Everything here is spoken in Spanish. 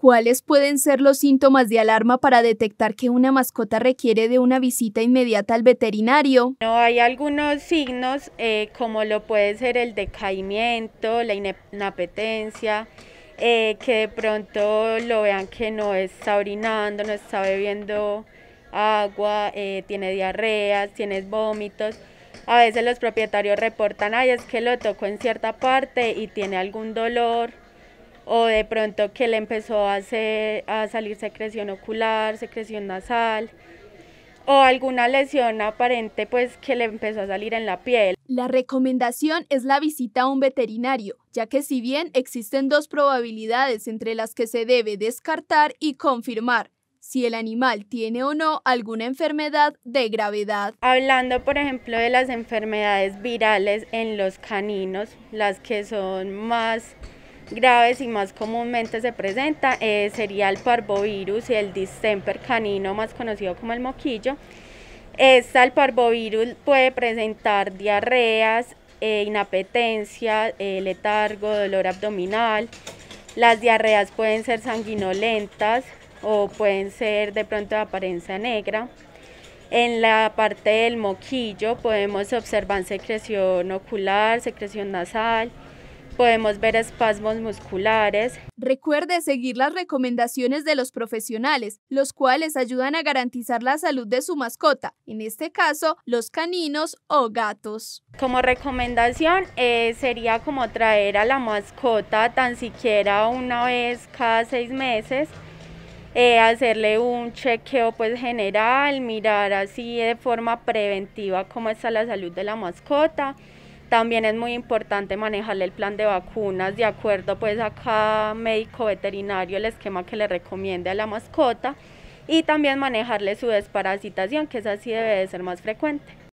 ¿Cuáles pueden ser los síntomas de alarma para detectar que una mascota requiere de una visita inmediata al veterinario? No, hay algunos signos eh, como lo puede ser el decaimiento, la inapetencia, eh, que de pronto lo vean que no está orinando, no está bebiendo agua, eh, tiene diarreas, tiene vómitos. A veces los propietarios reportan, ay, es que lo tocó en cierta parte y tiene algún dolor o de pronto que le empezó a, a salir secreción ocular, secreción nasal o alguna lesión aparente pues que le empezó a salir en la piel. La recomendación es la visita a un veterinario, ya que si bien existen dos probabilidades entre las que se debe descartar y confirmar si el animal tiene o no alguna enfermedad de gravedad. Hablando por ejemplo de las enfermedades virales en los caninos, las que son más graves y más comúnmente se presenta eh, sería el parvovirus y el distemper canino, más conocido como el moquillo. Esta, el parvovirus, puede presentar diarreas, eh, inapetencia, eh, letargo, dolor abdominal. Las diarreas pueden ser sanguinolentas o pueden ser de pronto de apariencia negra. En la parte del moquillo podemos observar secreción ocular, secreción nasal, podemos ver espasmos musculares. Recuerde seguir las recomendaciones de los profesionales, los cuales ayudan a garantizar la salud de su mascota, en este caso los caninos o gatos. Como recomendación eh, sería como traer a la mascota tan siquiera una vez cada seis meses eh, hacerle un chequeo pues general, mirar así de forma preventiva cómo está la salud de la mascota. También es muy importante manejarle el plan de vacunas de acuerdo pues a cada médico veterinario el esquema que le recomiende a la mascota y también manejarle su desparasitación, que esa sí debe de ser más frecuente.